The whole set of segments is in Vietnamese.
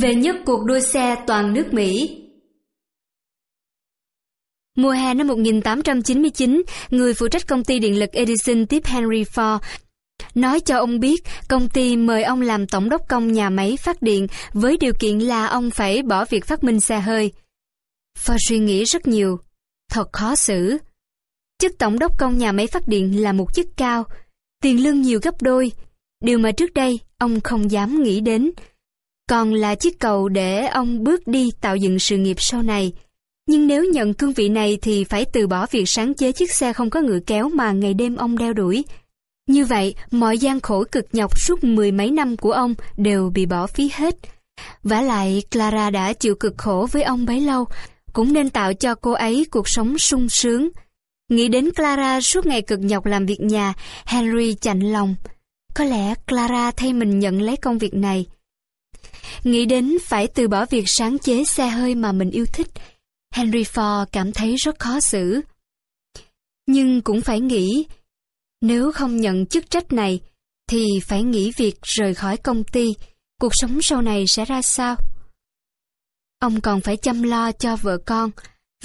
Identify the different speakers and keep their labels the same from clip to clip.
Speaker 1: về nhất cuộc đua xe toàn nước Mỹ. Mùa hè năm 1899, người phụ trách công ty điện lực Edison tiếp Henry Ford nói cho ông biết công ty mời ông làm tổng đốc công nhà máy phát điện với điều kiện là ông phải bỏ việc phát minh xe hơi. Ford suy nghĩ rất nhiều, thật khó xử. Chức tổng đốc công nhà máy phát điện là một chức cao, tiền lương nhiều gấp đôi, điều mà trước đây ông không dám nghĩ đến còn là chiếc cầu để ông bước đi tạo dựng sự nghiệp sau này. Nhưng nếu nhận cương vị này thì phải từ bỏ việc sáng chế chiếc xe không có ngựa kéo mà ngày đêm ông đeo đuổi. Như vậy, mọi gian khổ cực nhọc suốt mười mấy năm của ông đều bị bỏ phí hết. vả lại, Clara đã chịu cực khổ với ông bấy lâu, cũng nên tạo cho cô ấy cuộc sống sung sướng. Nghĩ đến Clara suốt ngày cực nhọc làm việc nhà, Henry chạnh lòng. Có lẽ Clara thay mình nhận lấy công việc này. Nghĩ đến phải từ bỏ việc sáng chế xe hơi mà mình yêu thích, Henry Ford cảm thấy rất khó xử. Nhưng cũng phải nghĩ, nếu không nhận chức trách này, thì phải nghĩ việc rời khỏi công ty, cuộc sống sau này sẽ ra sao? Ông còn phải chăm lo cho vợ con,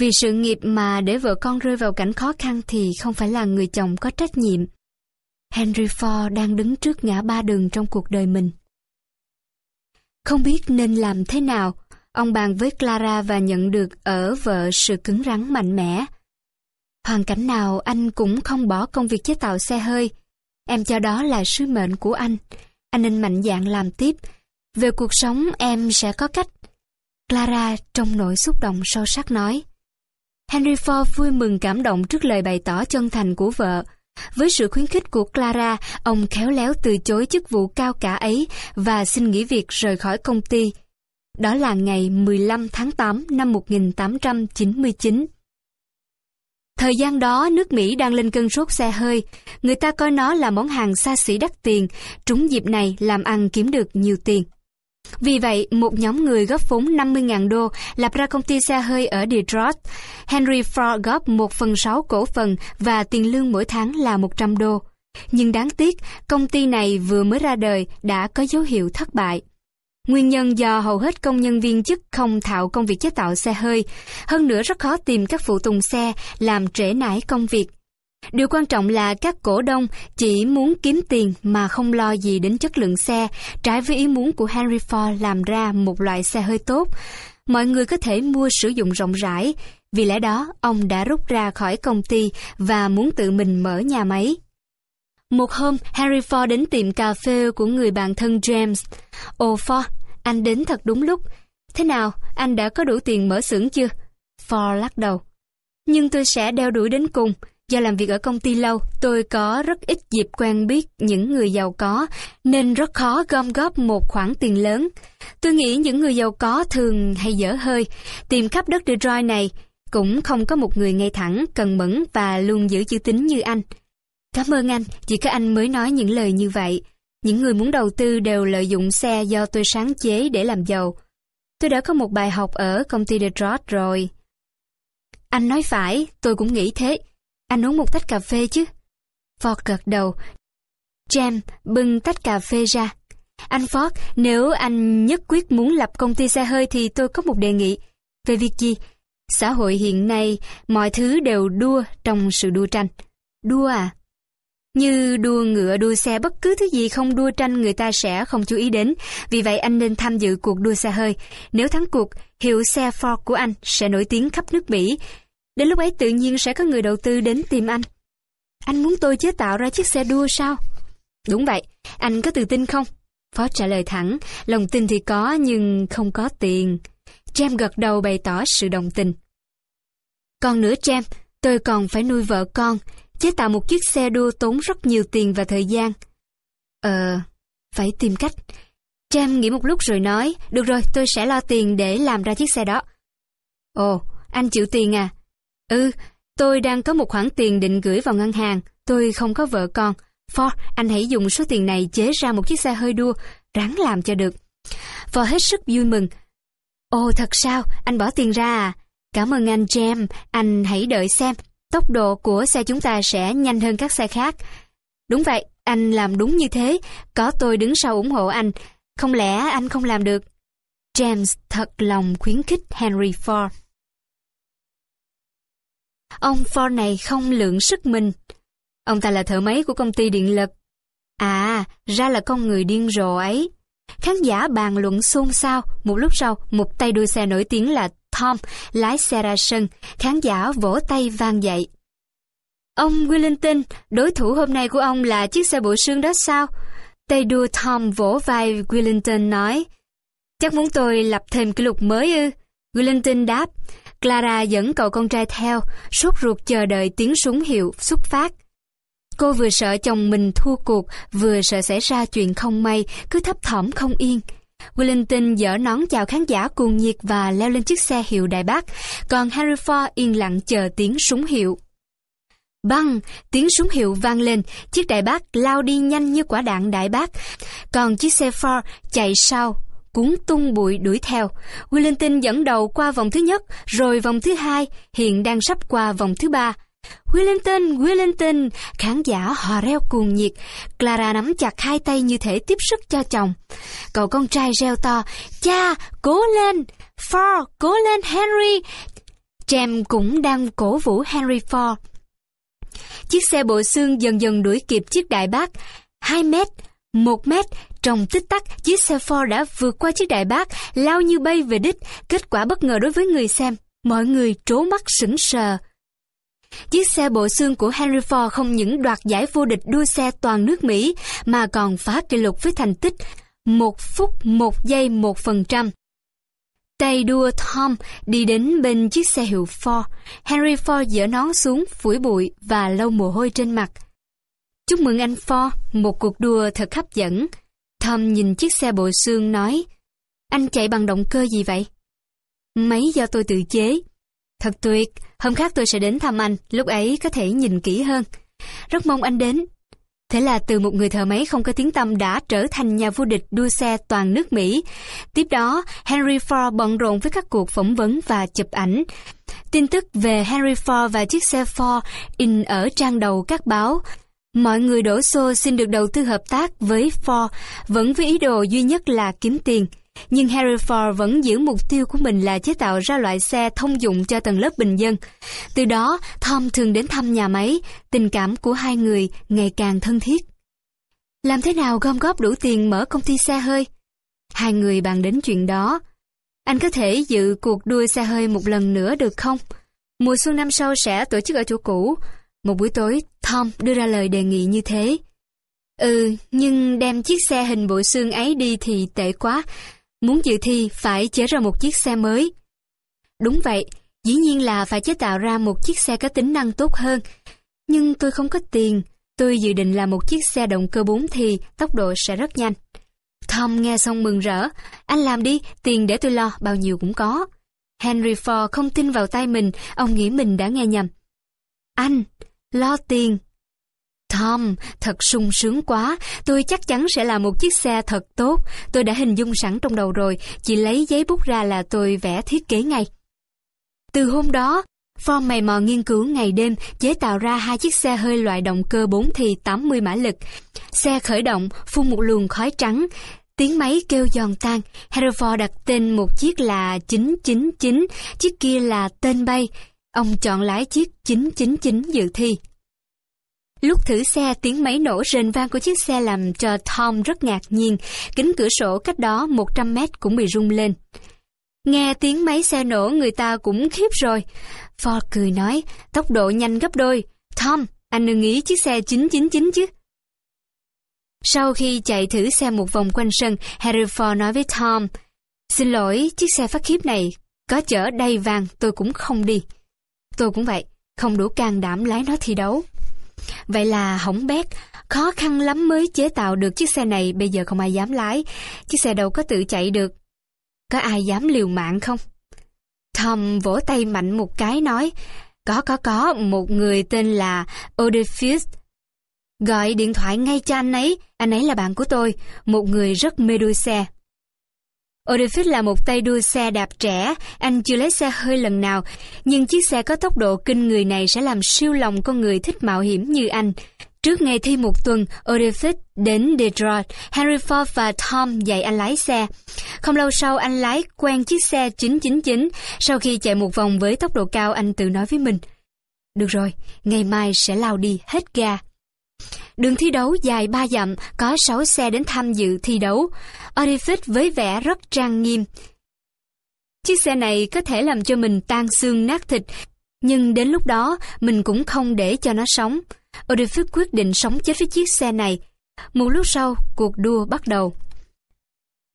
Speaker 1: vì sự nghiệp mà để vợ con rơi vào cảnh khó khăn thì không phải là người chồng có trách nhiệm. Henry Ford đang đứng trước ngã ba đường trong cuộc đời mình. Không biết nên làm thế nào, ông bàn với Clara và nhận được ở vợ sự cứng rắn mạnh mẽ. Hoàn cảnh nào anh cũng không bỏ công việc chế tạo xe hơi. Em cho đó là sứ mệnh của anh. Anh nên mạnh dạn làm tiếp. Về cuộc sống em sẽ có cách. Clara trong nỗi xúc động sâu sắc nói. Henry Ford vui mừng cảm động trước lời bày tỏ chân thành của vợ. Với sự khuyến khích của Clara, ông khéo léo từ chối chức vụ cao cả ấy và xin nghỉ việc rời khỏi công ty. Đó là ngày 15 tháng 8 năm 1899. Thời gian đó, nước Mỹ đang lên cơn sốt xe hơi. Người ta coi nó là món hàng xa xỉ đắt tiền, trúng dịp này làm ăn kiếm được nhiều tiền. Vì vậy, một nhóm người góp vốn 50.000 đô lập ra công ty xe hơi ở Detroit. Henry Ford góp 1 phần 6 cổ phần và tiền lương mỗi tháng là 100 đô. Nhưng đáng tiếc, công ty này vừa mới ra đời đã có dấu hiệu thất bại. Nguyên nhân do hầu hết công nhân viên chức không thạo công việc chế tạo xe hơi, hơn nữa rất khó tìm các phụ tùng xe làm trễ nải công việc. Điều quan trọng là các cổ đông chỉ muốn kiếm tiền mà không lo gì đến chất lượng xe, trái với ý muốn của Henry Ford làm ra một loại xe hơi tốt. Mọi người có thể mua sử dụng rộng rãi, vì lẽ đó ông đã rút ra khỏi công ty và muốn tự mình mở nhà máy. Một hôm, Henry Ford đến tiệm cà phê của người bạn thân James. Ồ Ford, anh đến thật đúng lúc. Thế nào, anh đã có đủ tiền mở xưởng chưa? Ford lắc đầu. Nhưng tôi sẽ đeo đuổi đến cùng. Do làm việc ở công ty lâu, tôi có rất ít dịp quen biết những người giàu có, nên rất khó gom góp một khoản tiền lớn. Tôi nghĩ những người giàu có thường hay dở hơi, tìm khắp đất Detroit này, cũng không có một người ngay thẳng, cần mẫn và luôn giữ chữ tín như anh. Cảm ơn anh, chỉ có anh mới nói những lời như vậy. Những người muốn đầu tư đều lợi dụng xe do tôi sáng chế để làm giàu. Tôi đã có một bài học ở công ty Detroit rồi. Anh nói phải, tôi cũng nghĩ thế. Anh uống một tách cà phê chứ? Ford gật đầu. James bưng tách cà phê ra. Anh Ford, nếu anh nhất quyết muốn lập công ty xe hơi thì tôi có một đề nghị. Về việc gì? Xã hội hiện nay, mọi thứ đều đua trong sự đua tranh. Đua à? Như đua ngựa, đua xe, bất cứ thứ gì không đua tranh người ta sẽ không chú ý đến. Vì vậy anh nên tham dự cuộc đua xe hơi. Nếu thắng cuộc, hiệu xe Ford của anh sẽ nổi tiếng khắp nước Mỹ. Đến lúc ấy tự nhiên sẽ có người đầu tư đến tìm anh. Anh muốn tôi chế tạo ra chiếc xe đua sao? Đúng vậy, anh có tự tin không? Phó trả lời thẳng, lòng tin thì có nhưng không có tiền. Trem gật đầu bày tỏ sự đồng tình. Còn nữa Trem, tôi còn phải nuôi vợ con, chế tạo một chiếc xe đua tốn rất nhiều tiền và thời gian. Ờ, phải tìm cách. Trem nghĩ một lúc rồi nói, được rồi, tôi sẽ lo tiền để làm ra chiếc xe đó. Ồ, anh chịu tiền à? Ừ, tôi đang có một khoản tiền định gửi vào ngân hàng. Tôi không có vợ con. Ford, anh hãy dùng số tiền này chế ra một chiếc xe hơi đua. Ráng làm cho được. Ford hết sức vui mừng. Ồ, thật sao? Anh bỏ tiền ra à? Cảm ơn anh, Jam. Anh hãy đợi xem. Tốc độ của xe chúng ta sẽ nhanh hơn các xe khác. Đúng vậy, anh làm đúng như thế. Có tôi đứng sau ủng hộ anh. Không lẽ anh không làm được? James thật lòng khuyến khích Henry Ford. Ông Ford này không lượng sức mình. Ông ta là thợ máy của công ty điện lực. À, ra là con người điên rồ ấy. Khán giả bàn luận xôn xao, một lúc sau, một tay đua xe nổi tiếng là Tom lái xe ra sân, khán giả vỗ tay vang dậy. Ông Willington, đối thủ hôm nay của ông là chiếc xe bộ xương đó sao? Tay đua Tom vỗ vai Willington nói. Chắc muốn tôi lập thêm kỷ lục mới ư? Willington đáp. Clara dẫn cậu con trai theo, sốt ruột chờ đợi tiếng súng hiệu xuất phát. Cô vừa sợ chồng mình thua cuộc, vừa sợ xảy ra chuyện không may, cứ thấp thỏm không yên. Wellington dở nón chào khán giả cuồng nhiệt và leo lên chiếc xe hiệu Đại Bác, còn Harry Ford yên lặng chờ tiếng súng hiệu. Băng, tiếng súng hiệu vang lên, chiếc đại bác lao đi nhanh như quả đạn đại bác, còn chiếc xe Ford chạy sau cuốn tung bụi đuổi theo. Wellington dẫn đầu qua vòng thứ nhất, rồi vòng thứ hai, hiện đang sắp qua vòng thứ ba. Wellington, Wellington, khán giả hò reo cuồng nhiệt. Clara nắm chặt hai tay như thể tiếp sức cho chồng. Cậu con trai reo to, cha, cố lên, Ford, cố lên Henry. James cũng đang cổ vũ Henry Ford. Chiếc xe bộ xương dần dần đuổi kịp chiếc đại bác. 2 mét, 1 mét, trong tích tắc, chiếc xe Ford đã vượt qua chiếc đại bác, lao như bay về đích, kết quả bất ngờ đối với người xem. Mọi người trố mắt sững sờ. Chiếc xe bộ xương của Henry Ford không những đoạt giải vô địch đua xe toàn nước Mỹ mà còn phá kỷ lục với thành tích 1 phút 1 giây 1%. Tay đua Tom đi đến bên chiếc xe hiệu Ford. Henry Ford dỡ nón xuống, phủi bụi và lau mồ hôi trên mặt. Chúc mừng anh Ford, một cuộc đua thật hấp dẫn. Tom nhìn chiếc xe bộ xương nói, anh chạy bằng động cơ gì vậy? Máy do tôi tự chế. Thật tuyệt, hôm khác tôi sẽ đến thăm anh, lúc ấy có thể nhìn kỹ hơn. Rất mong anh đến. Thế là từ một người thợ máy không có tiếng tâm đã trở thành nhà vô địch đua xe toàn nước Mỹ. Tiếp đó, Henry Ford bận rộn với các cuộc phỏng vấn và chụp ảnh. Tin tức về Henry Ford và chiếc xe Ford in ở trang đầu các báo. Mọi người đổ xô xin được đầu tư hợp tác với Ford, vẫn với ý đồ duy nhất là kiếm tiền. Nhưng Harry Ford vẫn giữ mục tiêu của mình là chế tạo ra loại xe thông dụng cho tầng lớp bình dân. Từ đó, Tom thường đến thăm nhà máy, tình cảm của hai người ngày càng thân thiết. Làm thế nào gom góp đủ tiền mở công ty xe hơi? Hai người bàn đến chuyện đó. Anh có thể dự cuộc đua xe hơi một lần nữa được không? Mùa xuân năm sau sẽ tổ chức ở chỗ cũ, một buổi tối, Tom đưa ra lời đề nghị như thế. Ừ, nhưng đem chiếc xe hình bộ xương ấy đi thì tệ quá. Muốn dự thi phải chế ra một chiếc xe mới. Đúng vậy, dĩ nhiên là phải chế tạo ra một chiếc xe có tính năng tốt hơn. Nhưng tôi không có tiền. Tôi dự định là một chiếc xe động cơ 4 thì tốc độ sẽ rất nhanh. Tom nghe xong mừng rỡ. Anh làm đi, tiền để tôi lo, bao nhiêu cũng có. Henry Ford không tin vào tay mình, ông nghĩ mình đã nghe nhầm. Anh, lo tiền. Tom, thật sung sướng quá, tôi chắc chắn sẽ là một chiếc xe thật tốt. Tôi đã hình dung sẵn trong đầu rồi, chỉ lấy giấy bút ra là tôi vẽ thiết kế ngay. Từ hôm đó, Ford mày mò nghiên cứu ngày đêm chế tạo ra hai chiếc xe hơi loại động cơ 4 thì 80 mã lực. Xe khởi động, phun một luồng khói trắng, tiếng máy kêu giòn tan. Hereford đặt tên một chiếc là 999, chiếc kia là tên bay. Ông chọn lái chiếc 999 dự thi. Lúc thử xe, tiếng máy nổ rền vang của chiếc xe làm cho Tom rất ngạc nhiên. Kính cửa sổ cách đó 100 mét cũng bị rung lên. Nghe tiếng máy xe nổ người ta cũng khiếp rồi. Ford cười nói, tốc độ nhanh gấp đôi. Tom, anh đừng nghĩ chiếc xe 999 chứ. Sau khi chạy thử xe một vòng quanh sân, Harry Ford nói với Tom, Xin lỗi, chiếc xe phát khiếp này, có chở đầy vàng tôi cũng không đi. Tôi cũng vậy, không đủ can đảm lái nó thi đấu. Vậy là hỏng bét, khó khăn lắm mới chế tạo được chiếc xe này bây giờ không ai dám lái. Chiếc xe đâu có tự chạy được. Có ai dám liều mạng không? Tom vỗ tay mạnh một cái nói, có có có, một người tên là Odysseus. Gọi điện thoại ngay cho anh ấy, anh ấy là bạn của tôi, một người rất mê đuôi xe. Orifit là một tay đua xe đạp trẻ, anh chưa lấy xe hơi lần nào, nhưng chiếc xe có tốc độ kinh người này sẽ làm siêu lòng con người thích mạo hiểm như anh. Trước ngày thi một tuần, Orifit đến Detroit, Henry Ford và Tom dạy anh lái xe. Không lâu sau, anh lái quen chiếc xe 999. Sau khi chạy một vòng với tốc độ cao, anh tự nói với mình, Được rồi, ngày mai sẽ lao đi hết ga. Đường thi đấu dài 3 dặm, có 6 xe đến tham dự thi đấu. Orifice với vẻ rất trang nghiêm. Chiếc xe này có thể làm cho mình tan xương nát thịt, nhưng đến lúc đó mình cũng không để cho nó sống. Orifice quyết định sống chết với chiếc xe này. Một lúc sau, cuộc đua bắt đầu.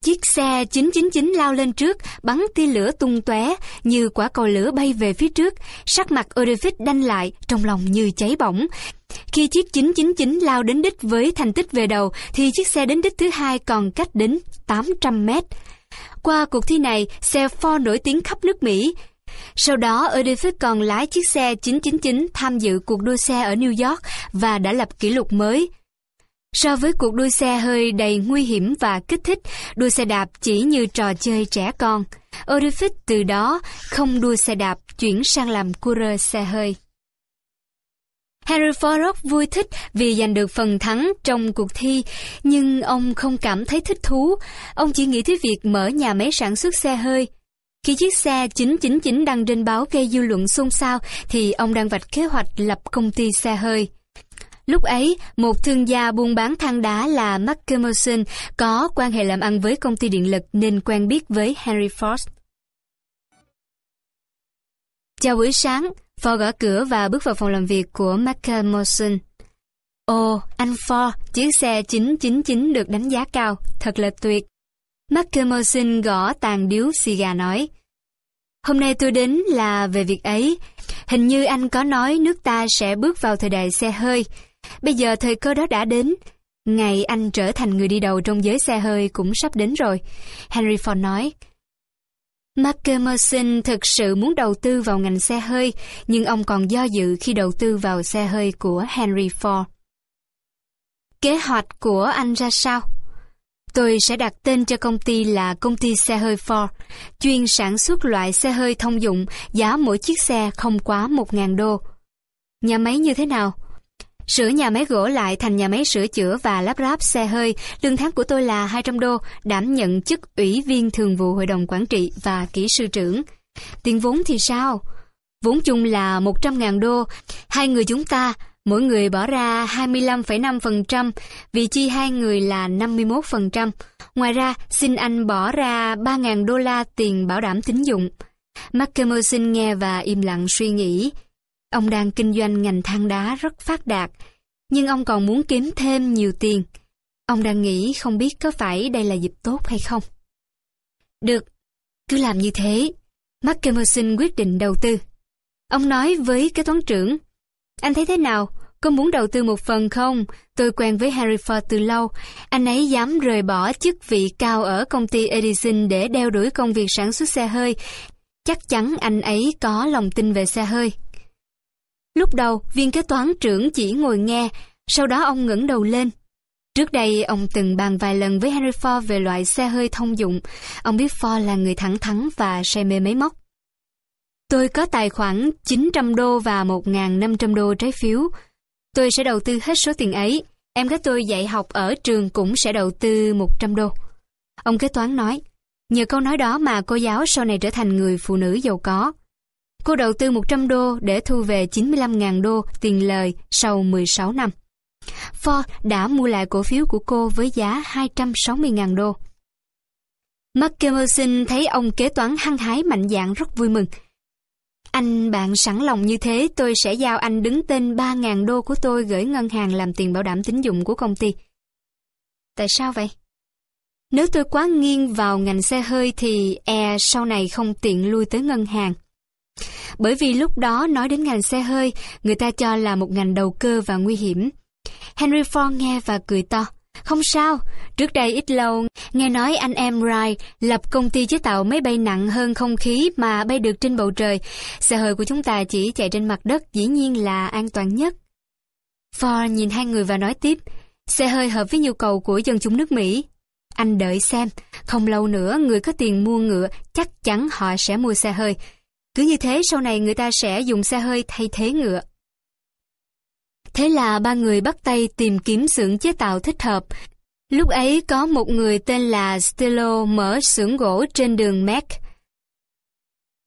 Speaker 1: Chiếc xe 999 lao lên trước, bắn tia lửa tung tóe như quả cầu lửa bay về phía trước. Sắc mặt Orific đanh lại, trong lòng như cháy bỏng. Khi chiếc 999 lao đến đích với thành tích về đầu, thì chiếc xe đến đích thứ hai còn cách đến 800 mét. Qua cuộc thi này, xe Ford nổi tiếng khắp nước Mỹ. Sau đó, Edific còn lái chiếc xe 999 tham dự cuộc đua xe ở New York và đã lập kỷ lục mới – So với cuộc đua xe hơi đầy nguy hiểm và kích thích, đua xe đạp chỉ như trò chơi trẻ con. Orific từ đó không đua xe đạp chuyển sang làm coureur xe hơi. Harry Forough vui thích vì giành được phần thắng trong cuộc thi, nhưng ông không cảm thấy thích thú. Ông chỉ nghĩ tới việc mở nhà máy sản xuất xe hơi. Khi chiếc xe 999 đăng trên báo gây dư luận xôn xao, thì ông đang vạch kế hoạch lập công ty xe hơi. Lúc ấy, một thương gia buôn bán than đá là McComerson có quan hệ làm ăn với công ty điện lực nên quen biết với Henry Ford. Chào buổi sáng, Ford gõ cửa và bước vào phòng làm việc của McComerson. Ồ, anh Ford, chiếc xe 999 được đánh giá cao, thật là tuyệt. McComerson gõ tàn điếu xì gà nói. Hôm nay tôi đến là về việc ấy. Hình như anh có nói nước ta sẽ bước vào thời đại xe hơi. Bây giờ thời cơ đó đã đến. Ngày anh trở thành người đi đầu trong giới xe hơi cũng sắp đến rồi. Henry Ford nói, Mark Emerson thực sự muốn đầu tư vào ngành xe hơi, nhưng ông còn do dự khi đầu tư vào xe hơi của Henry Ford. Kế hoạch của anh ra sao? Tôi sẽ đặt tên cho công ty là công ty xe hơi Ford, chuyên sản xuất loại xe hơi thông dụng, giá mỗi chiếc xe không quá 1.000 đô. Nhà máy như thế nào? Sửa nhà máy gỗ lại thành nhà máy sửa chữa và lắp ráp xe hơi, lương tháng của tôi là 200 đô, đảm nhận chức ủy viên thường vụ hội đồng quản trị và kỹ sư trưởng. Tiền vốn thì sao? Vốn chung là 100.000 đô, hai người chúng ta, mỗi người bỏ ra 25,5%, vị chi hai người là 51%. Ngoài ra, xin anh bỏ ra 3.000 đô la tiền bảo đảm tín dụng. Mark Emerson nghe và im lặng suy nghĩ. Ông đang kinh doanh ngành than đá rất phát đạt, nhưng ông còn muốn kiếm thêm nhiều tiền. Ông đang nghĩ không biết có phải đây là dịp tốt hay không. Được, cứ làm như thế. Mark Emerson quyết định đầu tư. Ông nói với kế toán trưởng, anh thấy thế nào? Có muốn đầu tư một phần không? Tôi quen với Harry Ford từ lâu. Anh ấy dám rời bỏ chức vị cao ở công ty Edison để đeo đuổi công việc sản xuất xe hơi. Chắc chắn anh ấy có lòng tin về xe hơi. Lúc đầu, viên kế toán trưởng chỉ ngồi nghe, sau đó ông ngẩng đầu lên. Trước đây, ông từng bàn vài lần với Henry Ford về loại xe hơi thông dụng. Ông biết Ford là người thẳng thắn và say mê máy móc. Tôi có tài khoản 900 đô và 1.500 đô trái phiếu. Tôi sẽ đầu tư hết số tiền ấy. Em gái tôi dạy học ở trường cũng sẽ đầu tư 100 đô. Ông kế toán nói, nhờ câu nói đó mà cô giáo sau này trở thành người phụ nữ giàu có. Cô đầu tư 100 đô để thu về 95.000 đô tiền lời sau 16 năm. Ford đã mua lại cổ phiếu của cô với giá 260.000 đô. Mark Emerson thấy ông kế toán hăng hái mạnh dạn rất vui mừng. Anh bạn sẵn lòng như thế, tôi sẽ giao anh đứng tên 3.000 đô của tôi gửi ngân hàng làm tiền bảo đảm tín dụng của công ty. Tại sao vậy? Nếu tôi quá nghiêng vào ngành xe hơi thì e sau này không tiện lui tới ngân hàng. Bởi vì lúc đó nói đến ngành xe hơi, người ta cho là một ngành đầu cơ và nguy hiểm. Henry Ford nghe và cười to. Không sao, trước đây ít lâu, nghe nói anh em Wright lập công ty chế tạo máy bay nặng hơn không khí mà bay được trên bầu trời. Xe hơi của chúng ta chỉ chạy trên mặt đất dĩ nhiên là an toàn nhất. Ford nhìn hai người và nói tiếp, xe hơi hợp với nhu cầu của dân chúng nước Mỹ. Anh đợi xem, không lâu nữa người có tiền mua ngựa chắc chắn họ sẽ mua xe hơi. Cứ như thế sau này người ta sẽ dùng xe hơi thay thế ngựa. Thế là ba người bắt tay tìm kiếm xưởng chế tạo thích hợp. Lúc ấy có một người tên là Stilo mở xưởng gỗ trên đường Mac.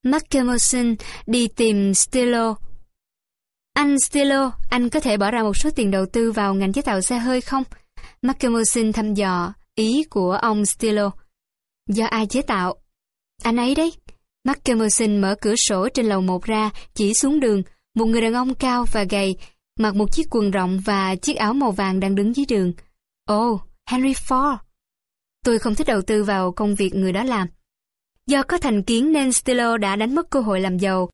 Speaker 1: McEmerson đi tìm Stilo. Anh Stilo, anh có thể bỏ ra một số tiền đầu tư vào ngành chế tạo xe hơi không? McEmerson thăm dò ý của ông Stilo. Do ai chế tạo? Anh ấy đấy. Mark mở cửa sổ trên lầu một ra, chỉ xuống đường, một người đàn ông cao và gầy, mặc một chiếc quần rộng và chiếc áo màu vàng đang đứng dưới đường. Ồ, oh, Henry Ford. Tôi không thích đầu tư vào công việc người đó làm. Do có thành kiến nên Stilo đã đánh mất cơ hội làm giàu.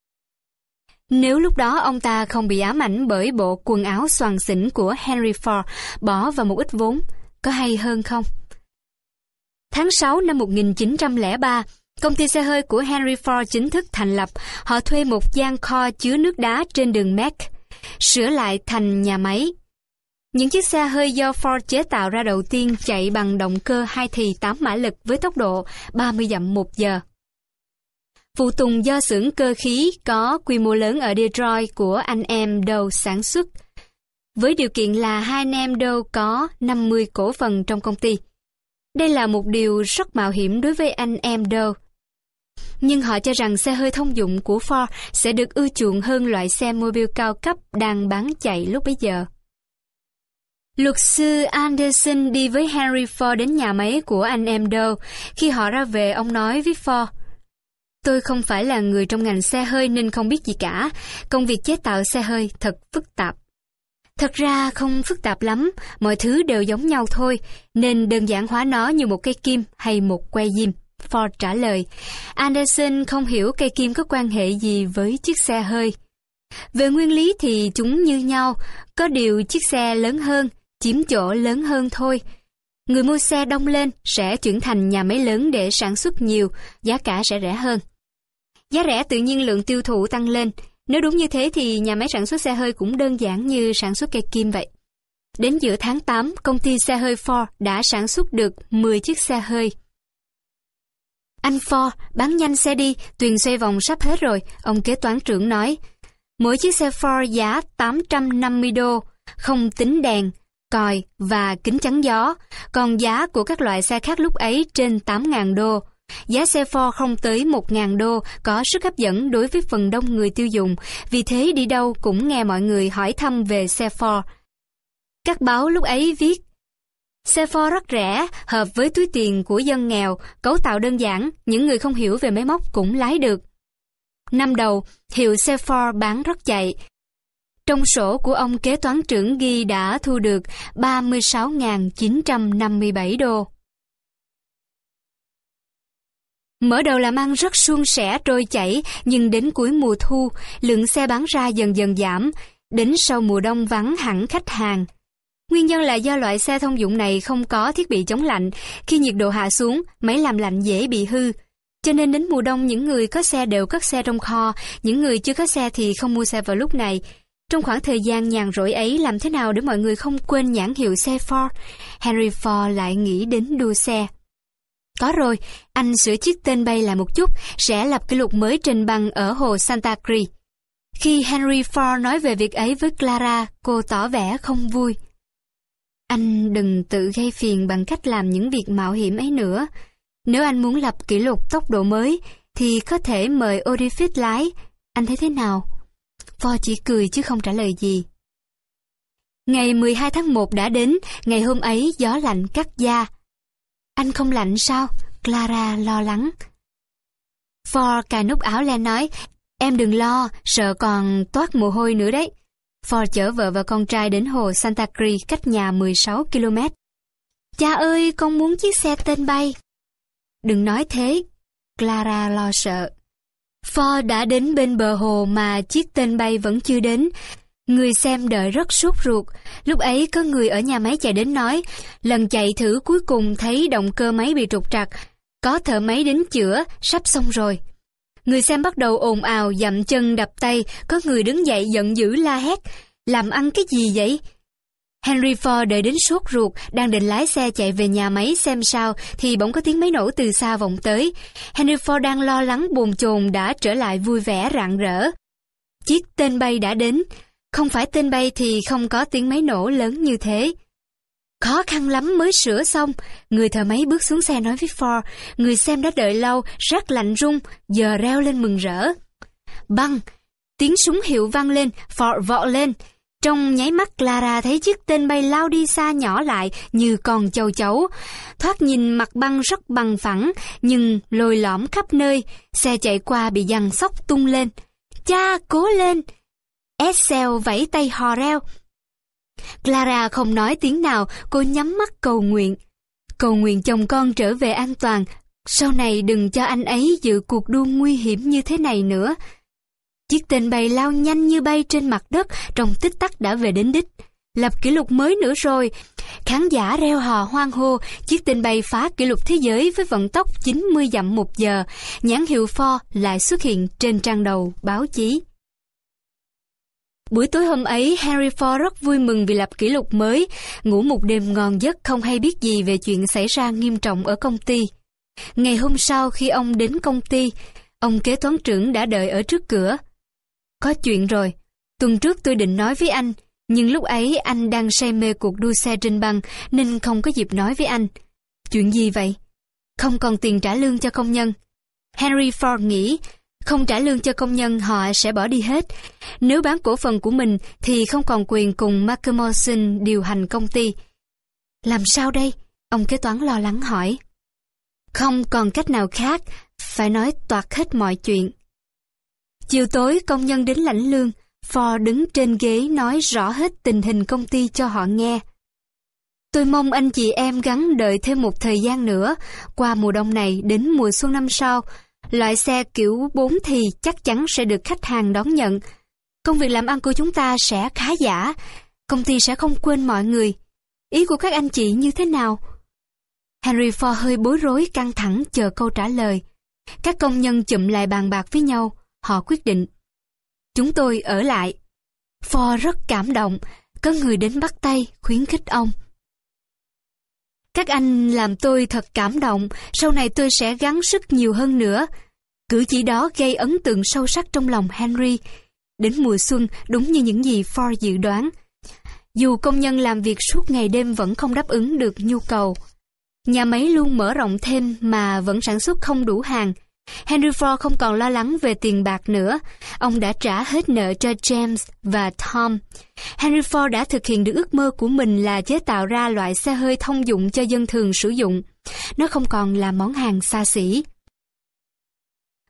Speaker 1: Nếu lúc đó ông ta không bị ám ảnh bởi bộ quần áo xoàng xỉn của Henry Ford, bỏ vào một ít vốn, có hay hơn không? Tháng 6 năm 1903, Công ty xe hơi của Henry Ford chính thức thành lập, họ thuê một gian kho chứa nước đá trên đường Mac, sửa lại thành nhà máy. Những chiếc xe hơi do Ford chế tạo ra đầu tiên chạy bằng động cơ hai thì 8 mã lực với tốc độ 30 dặm một giờ. Phụ tùng do xưởng cơ khí có quy mô lớn ở Detroit của anh em Dow sản xuất, với điều kiện là hai anh em Dow có 50 cổ phần trong công ty. Đây là một điều rất mạo hiểm đối với anh em Dow nhưng họ cho rằng xe hơi thông dụng của Ford sẽ được ưa chuộng hơn loại xe mobile cao cấp đang bán chạy lúc bấy giờ. Luật sư Anderson đi với Henry Ford đến nhà máy của anh em Doe. Khi họ ra về, ông nói với Ford, Tôi không phải là người trong ngành xe hơi nên không biết gì cả. Công việc chế tạo xe hơi thật phức tạp. Thật ra không phức tạp lắm, mọi thứ đều giống nhau thôi, nên đơn giản hóa nó như một cây kim hay một que diêm. Ford trả lời. Anderson không hiểu cây kim có quan hệ gì với chiếc xe hơi. Về nguyên lý thì chúng như nhau, có điều chiếc xe lớn hơn, chiếm chỗ lớn hơn thôi. Người mua xe đông lên sẽ chuyển thành nhà máy lớn để sản xuất nhiều, giá cả sẽ rẻ hơn. Giá rẻ tự nhiên lượng tiêu thụ tăng lên. Nếu đúng như thế thì nhà máy sản xuất xe hơi cũng đơn giản như sản xuất cây kim vậy. Đến giữa tháng 8, công ty xe hơi Ford đã sản xuất được 10 chiếc xe hơi. Anh For bán nhanh xe đi, tuyền xoay vòng sắp hết rồi, ông kế toán trưởng nói. Mỗi chiếc xe Ford giá 850 đô, không tính đèn, còi và kính chắn gió, còn giá của các loại xe khác lúc ấy trên 8.000 đô. Giá xe Ford không tới 1.000 đô có sức hấp dẫn đối với phần đông người tiêu dùng, vì thế đi đâu cũng nghe mọi người hỏi thăm về xe Ford. Các báo lúc ấy viết Xe Ford rất rẻ, hợp với túi tiền của dân nghèo, cấu tạo đơn giản, những người không hiểu về máy móc cũng lái được. Năm đầu, hiệu xe Ford bán rất chạy. Trong sổ của ông kế toán trưởng ghi đã thu được 36.957 đô. Mở đầu làm ăn rất suôn sẻ trôi chảy, nhưng đến cuối mùa thu, lượng xe bán ra dần dần giảm, đến sau mùa đông vắng hẳn khách hàng. Nguyên nhân là do loại xe thông dụng này không có thiết bị chống lạnh, khi nhiệt độ hạ xuống, máy làm lạnh dễ bị hư. Cho nên đến mùa đông những người có xe đều cất xe trong kho, những người chưa có xe thì không mua xe vào lúc này. Trong khoảng thời gian nhàn rỗi ấy làm thế nào để mọi người không quên nhãn hiệu xe Ford? Henry Ford lại nghĩ đến đua xe. Có rồi, anh sửa chiếc tên bay lại một chút, sẽ lập kỷ lục mới trên băng ở hồ Santa Cruz. Khi Henry Ford nói về việc ấy với Clara, cô tỏ vẻ không vui. Anh đừng tự gây phiền bằng cách làm những việc mạo hiểm ấy nữa. Nếu anh muốn lập kỷ lục tốc độ mới, thì có thể mời Orifit lái. Anh thấy thế nào? Vo chỉ cười chứ không trả lời gì. Ngày 12 tháng 1 đã đến, ngày hôm ấy gió lạnh cắt da. Anh không lạnh sao? Clara lo lắng. Ford cài nút áo lên nói, em đừng lo, sợ còn toát mồ hôi nữa đấy. Ford chở vợ và con trai đến hồ Santa Cruz cách nhà 16 km. Cha ơi, con muốn chiếc xe tên bay. Đừng nói thế, Clara lo sợ. Ford đã đến bên bờ hồ mà chiếc tên bay vẫn chưa đến. Người xem đợi rất sốt ruột. Lúc ấy có người ở nhà máy chạy đến nói, lần chạy thử cuối cùng thấy động cơ máy bị trục trặc. Có thợ máy đến chữa, sắp xong rồi. Người xem bắt đầu ồn ào, dậm chân đập tay, có người đứng dậy giận dữ la hét. Làm ăn cái gì vậy? Henry Ford đợi đến sốt ruột, đang định lái xe chạy về nhà máy xem sao, thì bỗng có tiếng máy nổ từ xa vọng tới. Henry Ford đang lo lắng bồn chồn đã trở lại vui vẻ rạng rỡ. Chiếc tên bay đã đến. Không phải tên bay thì không có tiếng máy nổ lớn như thế. Khó khăn lắm mới sửa xong. Người thợ máy bước xuống xe nói với Ford. Người xem đã đợi lâu, rất lạnh rung, giờ reo lên mừng rỡ. Băng! Tiếng súng hiệu vang lên, Ford vọ lên. Trong nháy mắt Clara thấy chiếc tên bay lao đi xa nhỏ lại như còn châu chấu. Thoát nhìn mặt băng rất bằng phẳng, nhưng lồi lõm khắp nơi. Xe chạy qua bị giằng sóc tung lên. Cha, cố lên! Excel vẫy tay hò reo. Clara không nói tiếng nào, cô nhắm mắt cầu nguyện. Cầu nguyện chồng con trở về an toàn, sau này đừng cho anh ấy dự cuộc đua nguy hiểm như thế này nữa. Chiếc tên bay lao nhanh như bay trên mặt đất, trong tích tắc đã về đến đích. Lập kỷ lục mới nữa rồi. Khán giả reo hò hoang hô, chiếc tên bay phá kỷ lục thế giới với vận tốc 90 dặm một giờ. Nhãn hiệu Ford lại xuất hiện trên trang đầu báo chí. Buổi tối hôm ấy, Harry Ford rất vui mừng vì lập kỷ lục mới, ngủ một đêm ngon giấc không hay biết gì về chuyện xảy ra nghiêm trọng ở công ty. Ngày hôm sau khi ông đến công ty, ông kế toán trưởng đã đợi ở trước cửa. Có chuyện rồi, tuần trước tôi định nói với anh, nhưng lúc ấy anh đang say mê cuộc đua xe trên băng nên không có dịp nói với anh. Chuyện gì vậy? Không còn tiền trả lương cho công nhân. Henry Ford nghĩ không trả lương cho công nhân họ sẽ bỏ đi hết. Nếu bán cổ phần của mình thì không còn quyền cùng Mark điều hành công ty. Làm sao đây? Ông kế toán lo lắng hỏi. Không còn cách nào khác, phải nói toạt hết mọi chuyện. Chiều tối công nhân đến lãnh lương, Ford đứng trên ghế nói rõ hết tình hình công ty cho họ nghe. Tôi mong anh chị em gắng đợi thêm một thời gian nữa, qua mùa đông này đến mùa xuân năm sau, Loại xe kiểu 4 thì chắc chắn sẽ được khách hàng đón nhận. Công việc làm ăn của chúng ta sẽ khá giả, công ty sẽ không quên mọi người. Ý của các anh chị như thế nào? Henry Ford hơi bối rối căng thẳng chờ câu trả lời. Các công nhân chụm lại bàn bạc với nhau, họ quyết định. Chúng tôi ở lại. Ford rất cảm động, có người đến bắt tay khuyến khích ông. Các anh làm tôi thật cảm động, sau này tôi sẽ gắng sức nhiều hơn nữa. Cử chỉ đó gây ấn tượng sâu sắc trong lòng Henry. Đến mùa xuân, đúng như những gì Ford dự đoán. Dù công nhân làm việc suốt ngày đêm vẫn không đáp ứng được nhu cầu. Nhà máy luôn mở rộng thêm mà vẫn sản xuất không đủ hàng. Henry Ford không còn lo lắng về tiền bạc nữa. Ông đã trả hết nợ cho James và Tom. Henry Ford đã thực hiện được ước mơ của mình là chế tạo ra loại xe hơi thông dụng cho dân thường sử dụng. Nó không còn là món hàng xa xỉ.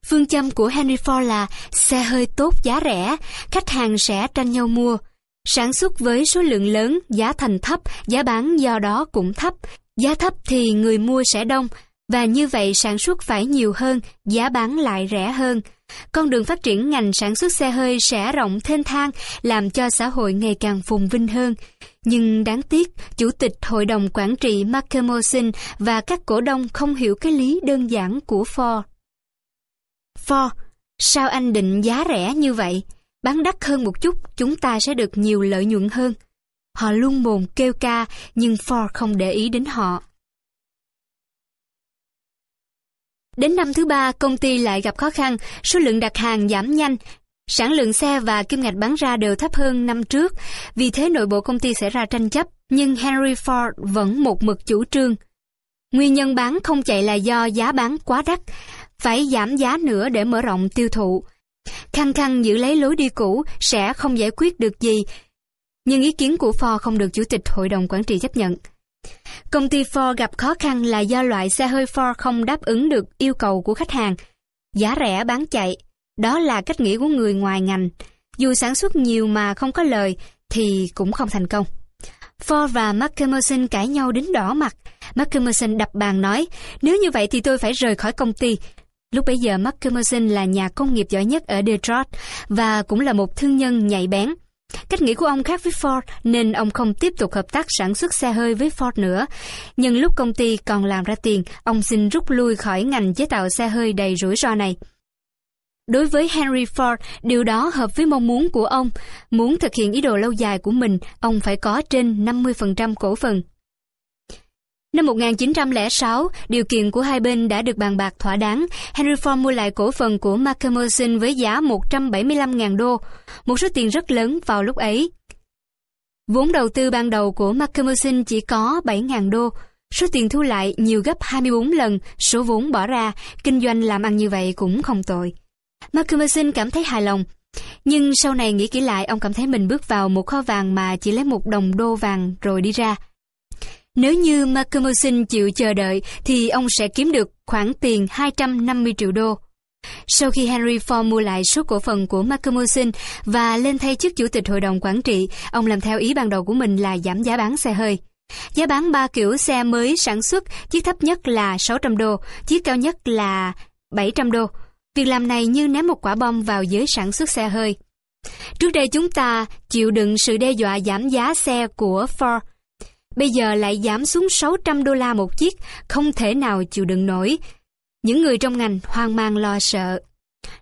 Speaker 1: Phương châm của Henry Ford là xe hơi tốt giá rẻ, khách hàng sẽ tranh nhau mua. Sản xuất với số lượng lớn, giá thành thấp, giá bán do đó cũng thấp. Giá thấp thì người mua sẽ đông, và như vậy sản xuất phải nhiều hơn, giá bán lại rẻ hơn. Con đường phát triển ngành sản xuất xe hơi sẽ rộng thênh thang, làm cho xã hội ngày càng phồn vinh hơn. Nhưng đáng tiếc, Chủ tịch Hội đồng Quản trị Mark Mosin và các cổ đông không hiểu cái lý đơn giản của Ford. Ford, sao anh định giá rẻ như vậy? Bán đắt hơn một chút, chúng ta sẽ được nhiều lợi nhuận hơn. Họ luôn mồm kêu ca, nhưng Ford không để ý đến họ. Đến năm thứ ba, công ty lại gặp khó khăn, số lượng đặt hàng giảm nhanh, Sản lượng xe và kim ngạch bán ra đều thấp hơn năm trước, vì thế nội bộ công ty xảy ra tranh chấp, nhưng Henry Ford vẫn một mực chủ trương. Nguyên nhân bán không chạy là do giá bán quá đắt, phải giảm giá nữa để mở rộng tiêu thụ. Khăng khăng giữ lấy lối đi cũ sẽ không giải quyết được gì, nhưng ý kiến của Ford không được Chủ tịch Hội đồng Quản trị chấp nhận. Công ty Ford gặp khó khăn là do loại xe hơi Ford không đáp ứng được yêu cầu của khách hàng. Giá rẻ bán chạy, đó là cách nghĩ của người ngoài ngành. Dù sản xuất nhiều mà không có lời thì cũng không thành công. Ford và McCamerson cãi nhau đến đỏ mặt. McCamerson đập bàn nói, nếu như vậy thì tôi phải rời khỏi công ty. Lúc bấy giờ McCamerson là nhà công nghiệp giỏi nhất ở Detroit và cũng là một thương nhân nhạy bén. Cách nghĩ của ông khác với Ford nên ông không tiếp tục hợp tác sản xuất xe hơi với Ford nữa. Nhưng lúc công ty còn làm ra tiền, ông xin rút lui khỏi ngành chế tạo xe hơi đầy rủi ro này. Đối với Henry Ford, điều đó hợp với mong muốn của ông. Muốn thực hiện ý đồ lâu dài của mình, ông phải có trên 50% cổ phần. Năm 1906, điều kiện của hai bên đã được bàn bạc thỏa đáng. Henry Ford mua lại cổ phần của Markham với giá 175.000 đô, một số tiền rất lớn vào lúc ấy. Vốn đầu tư ban đầu của Markham chỉ có 7.000 đô, số tiền thu lại nhiều gấp 24 lần số vốn bỏ ra, kinh doanh làm ăn như vậy cũng không tội. Markham cảm thấy hài lòng, nhưng sau này nghĩ kỹ lại ông cảm thấy mình bước vào một kho vàng mà chỉ lấy một đồng đô vàng rồi đi ra. Nếu như Macumusin chịu chờ đợi thì ông sẽ kiếm được khoảng tiền 250 triệu đô. Sau khi Henry Ford mua lại số cổ phần của Macumusin và lên thay chức chủ tịch hội đồng quản trị, ông làm theo ý ban đầu của mình là giảm giá bán xe hơi. Giá bán ba kiểu xe mới sản xuất, chiếc thấp nhất là 600 đô, chiếc cao nhất là 700 đô. Việc làm này như ném một quả bom vào giới sản xuất xe hơi. Trước đây chúng ta chịu đựng sự đe dọa giảm giá xe của Ford Bây giờ lại giảm xuống 600 đô la một chiếc, không thể nào chịu đựng nổi. Những người trong ngành hoang mang lo sợ.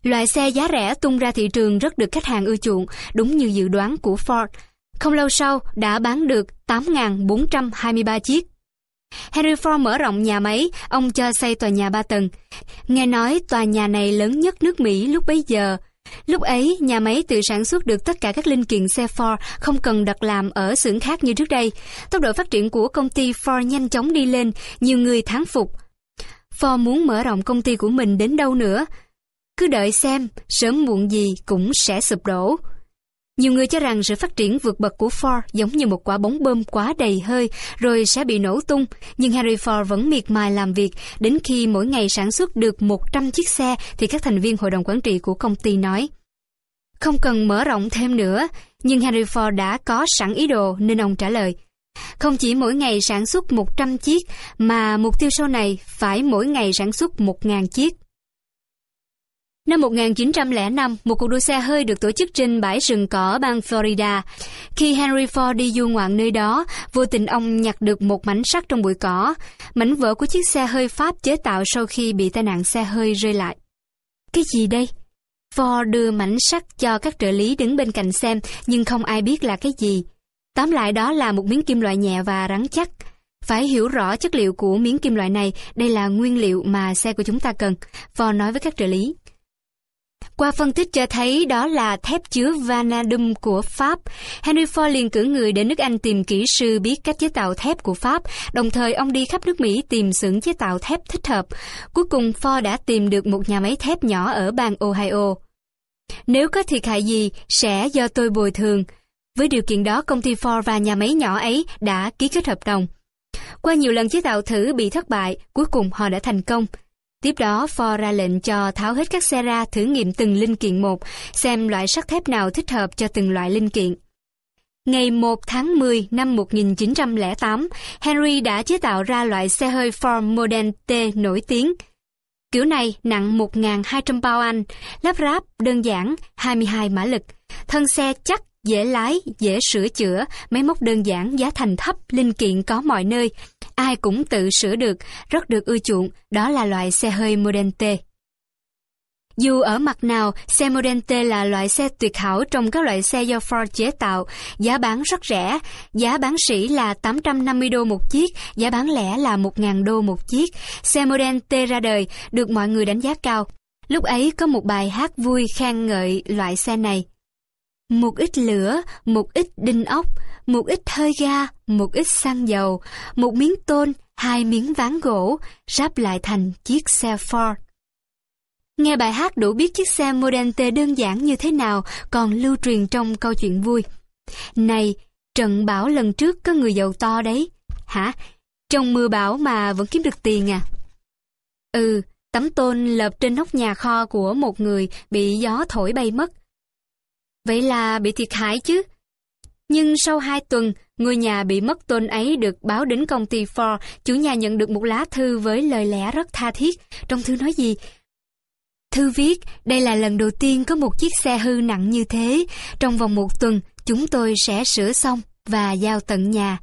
Speaker 1: Loại xe giá rẻ tung ra thị trường rất được khách hàng ưa chuộng, đúng như dự đoán của Ford. Không lâu sau đã bán được 8.423 chiếc. Henry Ford mở rộng nhà máy, ông cho xây tòa nhà ba tầng. Nghe nói tòa nhà này lớn nhất nước Mỹ lúc bấy giờ, Lúc ấy, nhà máy tự sản xuất được tất cả các linh kiện xe Ford, không cần đặt làm ở xưởng khác như trước đây. Tốc độ phát triển của công ty Ford nhanh chóng đi lên, nhiều người thán phục. Ford muốn mở rộng công ty của mình đến đâu nữa? Cứ đợi xem, sớm muộn gì cũng sẽ sụp đổ. Nhiều người cho rằng sự phát triển vượt bậc của Ford giống như một quả bóng bơm quá đầy hơi rồi sẽ bị nổ tung, nhưng Henry Ford vẫn miệt mài làm việc đến khi mỗi ngày sản xuất được 100 chiếc xe thì các thành viên hội đồng quản trị của công ty nói. Không cần mở rộng thêm nữa, nhưng Henry Ford đã có sẵn ý đồ nên ông trả lời. Không chỉ mỗi ngày sản xuất 100 chiếc mà mục tiêu sau này phải mỗi ngày sản xuất 1.000 chiếc. Năm 1905, một cuộc đua xe hơi được tổ chức trên bãi rừng cỏ bang Florida. Khi Henry Ford đi du ngoạn nơi đó, vô tình ông nhặt được một mảnh sắt trong bụi cỏ, mảnh vỡ của chiếc xe hơi Pháp chế tạo sau khi bị tai nạn xe hơi rơi lại. Cái gì đây? Ford đưa mảnh sắt cho các trợ lý đứng bên cạnh xem, nhưng không ai biết là cái gì. Tóm lại đó là một miếng kim loại nhẹ và rắn chắc. Phải hiểu rõ chất liệu của miếng kim loại này, đây là nguyên liệu mà xe của chúng ta cần, Ford nói với các trợ lý. Qua phân tích cho thấy đó là thép chứa vanadium của Pháp. Henry Ford liền cử người đến nước Anh tìm kỹ sư biết cách chế tạo thép của Pháp, đồng thời ông đi khắp nước Mỹ tìm xưởng chế tạo thép thích hợp. Cuối cùng Ford đã tìm được một nhà máy thép nhỏ ở bang Ohio. Nếu có thiệt hại gì, sẽ do tôi bồi thường. Với điều kiện đó, công ty Ford và nhà máy nhỏ ấy đã ký kết hợp đồng. Qua nhiều lần chế tạo thử bị thất bại, cuối cùng họ đã thành công. Tiếp đó, Ford ra lệnh cho tháo hết các xe ra thử nghiệm từng linh kiện một, xem loại sắt thép nào thích hợp cho từng loại linh kiện. Ngày 1 tháng 10 năm 1908, Henry đã chế tạo ra loại xe hơi Ford Model T nổi tiếng. Kiểu này nặng 1.200 bao Anh, lắp ráp, đơn giản, 22 mã lực. Thân xe chắc, dễ lái, dễ sửa chữa, máy móc đơn giản, giá thành thấp, linh kiện có mọi nơi. Ai cũng tự sửa được, rất được ưa chuộng, đó là loại xe hơi Model T. Dù ở mặt nào, xe Model T là loại xe tuyệt hảo trong các loại xe do Ford chế tạo, giá bán rất rẻ, giá bán sỉ là 850 đô một chiếc, giá bán lẻ là 1.000 đô một chiếc. Xe Model T ra đời, được mọi người đánh giá cao. Lúc ấy có một bài hát vui khen ngợi loại xe này. Một ít lửa, một ít đinh ốc, một ít hơi ga, một ít xăng dầu, một miếng tôn, hai miếng ván gỗ, ráp lại thành chiếc xe Ford. Nghe bài hát đủ biết chiếc xe Modente đơn giản như thế nào còn lưu truyền trong câu chuyện vui. Này, trận bão lần trước có người giàu to đấy. Hả? Trong mưa bão mà vẫn kiếm được tiền à? Ừ, tấm tôn lợp trên nóc nhà kho của một người bị gió thổi bay mất. Vậy là bị thiệt hại chứ? Nhưng sau 2 tuần, người nhà bị mất tôn ấy được báo đến công ty Ford, chủ nhà nhận được một lá thư với lời lẽ rất tha thiết. Trong thư nói gì? Thư viết, đây là lần đầu tiên có một chiếc xe hư nặng như thế. Trong vòng một tuần, chúng tôi sẽ sửa xong và giao tận nhà.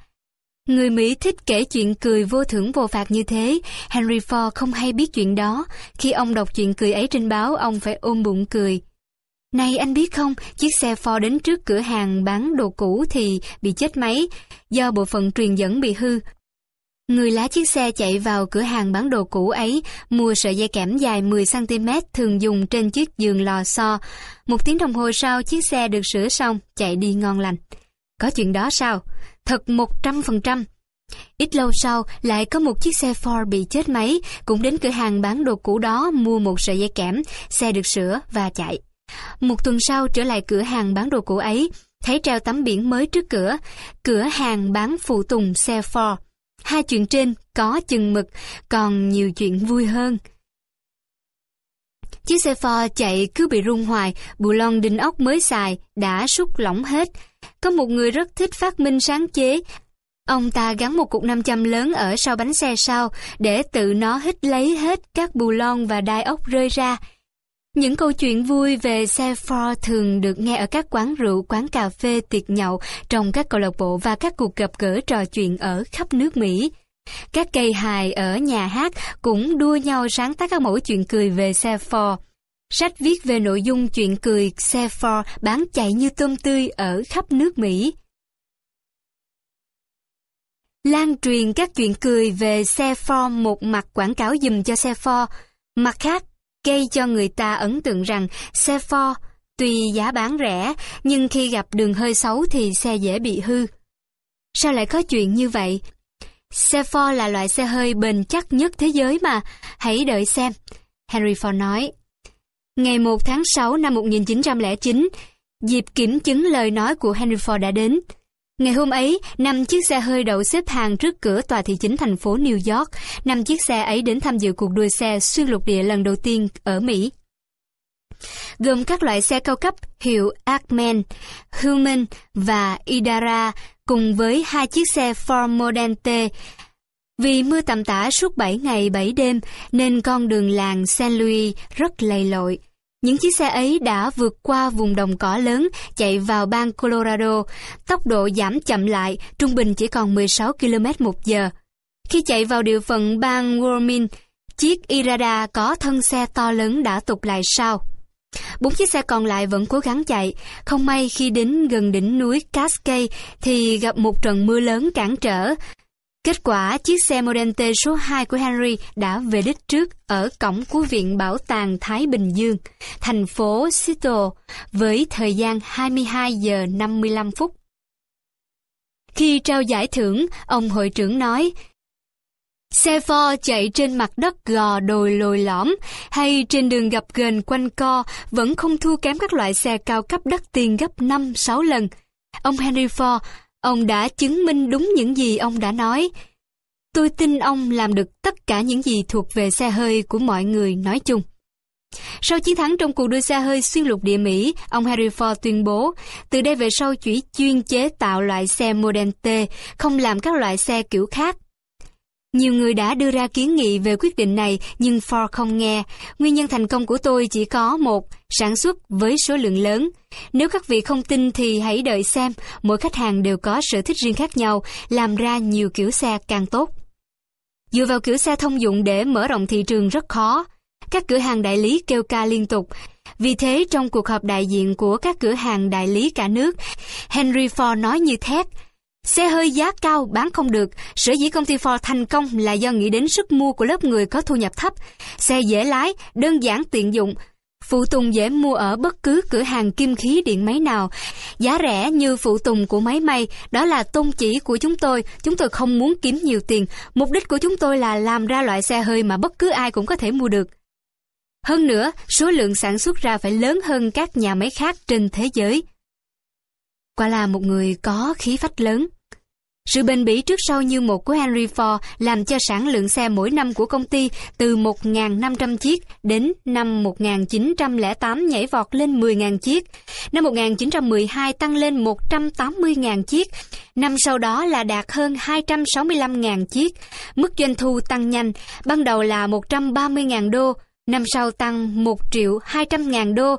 Speaker 1: Người Mỹ thích kể chuyện cười vô thưởng vô phạt như thế, Henry Ford không hay biết chuyện đó. Khi ông đọc chuyện cười ấy trên báo, ông phải ôm bụng cười. Này anh biết không, chiếc xe Ford đến trước cửa hàng bán đồ cũ thì bị chết máy, do bộ phận truyền dẫn bị hư. Người lái chiếc xe chạy vào cửa hàng bán đồ cũ ấy, mua sợi dây kẽm dài 10cm thường dùng trên chiếc giường lò xo. Một tiếng đồng hồ sau, chiếc xe được sửa xong, chạy đi ngon lành. Có chuyện đó sao? Thật 100%. Ít lâu sau, lại có một chiếc xe Ford bị chết máy, cũng đến cửa hàng bán đồ cũ đó mua một sợi dây kẽm, xe được sửa và chạy. Một tuần sau trở lại cửa hàng bán đồ cũ ấy, thấy treo tấm biển mới trước cửa, cửa hàng bán phụ tùng xe Ford. Hai chuyện trên có chừng mực, còn nhiều chuyện vui hơn. Chiếc xe Ford chạy cứ bị rung hoài, bù lon đinh ốc mới xài, đã sút lỏng hết. Có một người rất thích phát minh sáng chế. Ông ta gắn một cục 500 lớn ở sau bánh xe sau để tự nó hít lấy hết các bù lon và đai ốc rơi ra. Những câu chuyện vui về xe Ford thường được nghe ở các quán rượu, quán cà phê, tiệc nhậu, trong các câu lạc bộ và các cuộc gặp gỡ trò chuyện ở khắp nước Mỹ. Các cây hài ở nhà hát cũng đua nhau sáng tác các mẫu chuyện cười về xe Ford. Sách viết về nội dung chuyện cười xe Ford bán chạy như tôm tươi ở khắp nước Mỹ. Lan truyền các chuyện cười về xe Ford một mặt quảng cáo dùm cho xe Ford, mặt khác gây cho người ta ấn tượng rằng xe Ford tuy giá bán rẻ, nhưng khi gặp đường hơi xấu thì xe dễ bị hư. Sao lại có chuyện như vậy? Xe Ford là loại xe hơi bền chắc nhất thế giới mà, hãy đợi xem, Henry Ford nói. Ngày 1 tháng 6 năm 1909, dịp kiểm chứng lời nói của Henry Ford đã đến. Ngày hôm ấy, năm chiếc xe hơi đậu xếp hàng trước cửa tòa thị chính thành phố New York. Năm chiếc xe ấy đến tham dự cuộc đua xe xuyên lục địa lần đầu tiên ở Mỹ. Gồm các loại xe cao cấp hiệu Acman, Human và Idara cùng với hai chiếc xe Ford Model Vì mưa tầm tã suốt 7 ngày 7 đêm nên con đường làng San Luis rất lầy lội. Những chiếc xe ấy đã vượt qua vùng đồng cỏ lớn, chạy vào bang Colorado. Tốc độ giảm chậm lại, trung bình chỉ còn 16 km một giờ. Khi chạy vào địa phận bang Wyoming, chiếc Irada có thân xe to lớn đã tụt lại sau. Bốn chiếc xe còn lại vẫn cố gắng chạy. Không may khi đến gần đỉnh núi Cascade thì gặp một trận mưa lớn cản trở. Kết quả, chiếc xe Modente số 2 của Henry đã về đích trước ở cổng của Viện Bảo tàng Thái Bình Dương, thành phố Seattle, với thời gian 22 giờ 55 phút. Khi trao giải thưởng, ông hội trưởng nói, Xe pho chạy trên mặt đất gò đồi lồi lõm hay trên đường gập ghềnh quanh co vẫn không thua kém các loại xe cao cấp đắt tiền gấp 5-6 lần. Ông Henry Ford Ông đã chứng minh đúng những gì ông đã nói. Tôi tin ông làm được tất cả những gì thuộc về xe hơi của mọi người nói chung. Sau chiến thắng trong cuộc đua xe hơi xuyên lục địa Mỹ, ông Henry Ford tuyên bố, từ đây về sau chỉ chuyên chế tạo loại xe Model T, không làm các loại xe kiểu khác. Nhiều người đã đưa ra kiến nghị về quyết định này nhưng Ford không nghe. Nguyên nhân thành công của tôi chỉ có một, sản xuất với số lượng lớn. Nếu các vị không tin thì hãy đợi xem, mỗi khách hàng đều có sở thích riêng khác nhau, làm ra nhiều kiểu xe càng tốt. Dựa vào kiểu xe thông dụng để mở rộng thị trường rất khó. Các cửa hàng đại lý kêu ca liên tục. Vì thế trong cuộc họp đại diện của các cửa hàng đại lý cả nước, Henry Ford nói như thét – Xe hơi giá cao bán không được, sở dĩ công ty Ford thành công là do nghĩ đến sức mua của lớp người có thu nhập thấp. Xe dễ lái, đơn giản tiện dụng, phụ tùng dễ mua ở bất cứ cửa hàng kim khí điện máy nào. Giá rẻ như phụ tùng của máy may, đó là tôn chỉ của chúng tôi. Chúng tôi không muốn kiếm nhiều tiền, mục đích của chúng tôi là làm ra loại xe hơi mà bất cứ ai cũng có thể mua được. Hơn nữa, số lượng sản xuất ra phải lớn hơn các nhà máy khác trên thế giới. Quả là một người có khí phách lớn. Sự bền bỉ trước sau như một của Henry Ford làm cho sản lượng xe mỗi năm của công ty từ 1.500 chiếc đến năm 1908 nhảy vọt lên 10.000 chiếc. Năm 1912 tăng lên 180.000 chiếc. Năm sau đó là đạt hơn 265.000 chiếc. Mức doanh thu tăng nhanh, ban đầu là 130.000 đô, năm sau tăng 1 triệu 200.000 đô.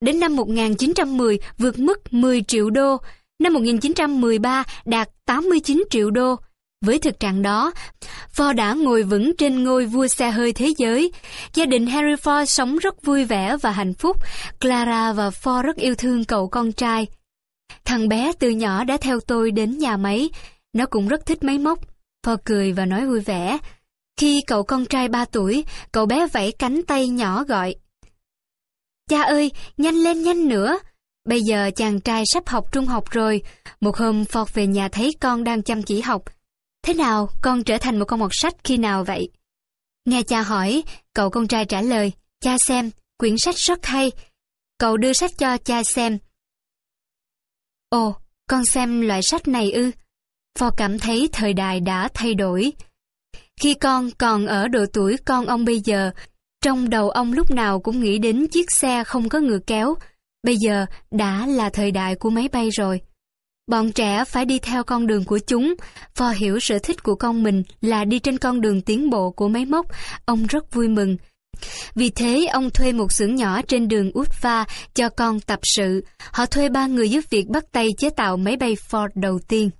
Speaker 1: Đến năm 1910 vượt mức 10 triệu đô, năm 1913 đạt 89 triệu đô. Với thực trạng đó, Ford đã ngồi vững trên ngôi vua xe hơi thế giới. Gia đình Harry Ford sống rất vui vẻ và hạnh phúc. Clara và Ford rất yêu thương cậu con trai. Thằng bé từ nhỏ đã theo tôi đến nhà máy. Nó cũng rất thích máy móc. Ford cười và nói vui vẻ. Khi cậu con trai 3 tuổi, cậu bé vẫy cánh tay nhỏ gọi. Cha ơi, nhanh lên nhanh nữa, Bây giờ chàng trai sắp học trung học rồi, một hôm Phọt về nhà thấy con đang chăm chỉ học. Thế nào con trở thành một con mọt sách khi nào vậy? Nghe cha hỏi, cậu con trai trả lời, cha xem, quyển sách rất hay. Cậu đưa sách cho cha xem. Ồ, con xem loại sách này ư. Phò cảm thấy thời đại đã thay đổi. Khi con còn ở độ tuổi con ông bây giờ, trong đầu ông lúc nào cũng nghĩ đến chiếc xe không có ngựa kéo, Bây giờ đã là thời đại của máy bay rồi. Bọn trẻ phải đi theo con đường của chúng. Phò hiểu sở thích của con mình là đi trên con đường tiến bộ của máy móc. Ông rất vui mừng. Vì thế, ông thuê một xưởng nhỏ trên đường Utva cho con tập sự. Họ thuê ba người giúp việc bắt tay chế tạo máy bay Ford đầu tiên.